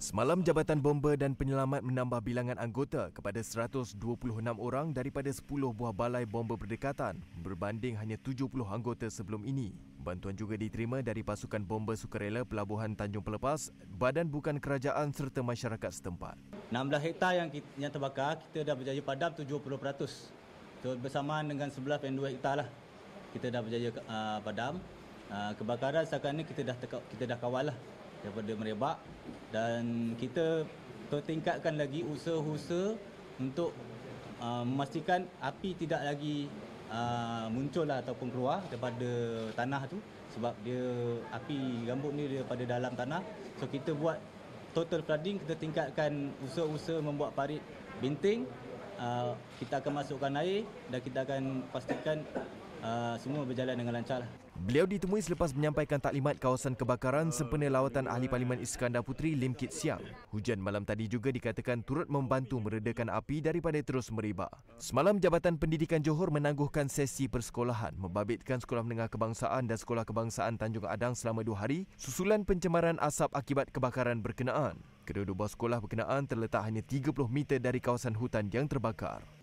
Semalam Jabatan Bomba dan Penyelamat menambah bilangan anggota kepada 126 orang daripada 10 buah balai bomba berdekatan berbanding hanya 70 anggota sebelum ini. Bantuan juga diterima dari pasukan bomba sukarela Pelabuhan Tanjung Pelepas, badan bukan kerajaan serta masyarakat setempat. 16 hektar yang, kita, terbakar, kita dah berjaya padam 70%. Bersamaan dengan 11.2 hektar lah kita dah berjaya uh, padam. Uh, kebakaran sekarang ini kita dah, kita dah kawal lah daripada merebak dan kita tertingkatkan lagi usaha-usaha untuk uh, memastikan api tidak lagi uh, muncul lah ataupun keluar daripada tanah tu sebab dia api gambut ni daripada dalam tanah so kita buat total flooding kita tingkatkan usaha-usaha membuat parit binting uh, kita akan masukkan air dan kita akan pastikan uh, semua berjalan dengan lancar. Beliau ditemui selepas menyampaikan taklimat kawasan kebakaran sempena lawatan Ahli Parlimen Iskandar Puteri Lim Kit Siang. Hujan malam tadi juga dikatakan turut membantu meredakan api daripada terus meribak. Semalam, Jabatan Pendidikan Johor menangguhkan sesi persekolahan membabitkan Sekolah Menengah Kebangsaan dan Sekolah Kebangsaan Tanjung Adang selama dua hari susulan pencemaran asap akibat kebakaran berkenaan. Kedua-dua sekolah berkenaan terletak hanya 30 meter dari kawasan hutan yang terbakar.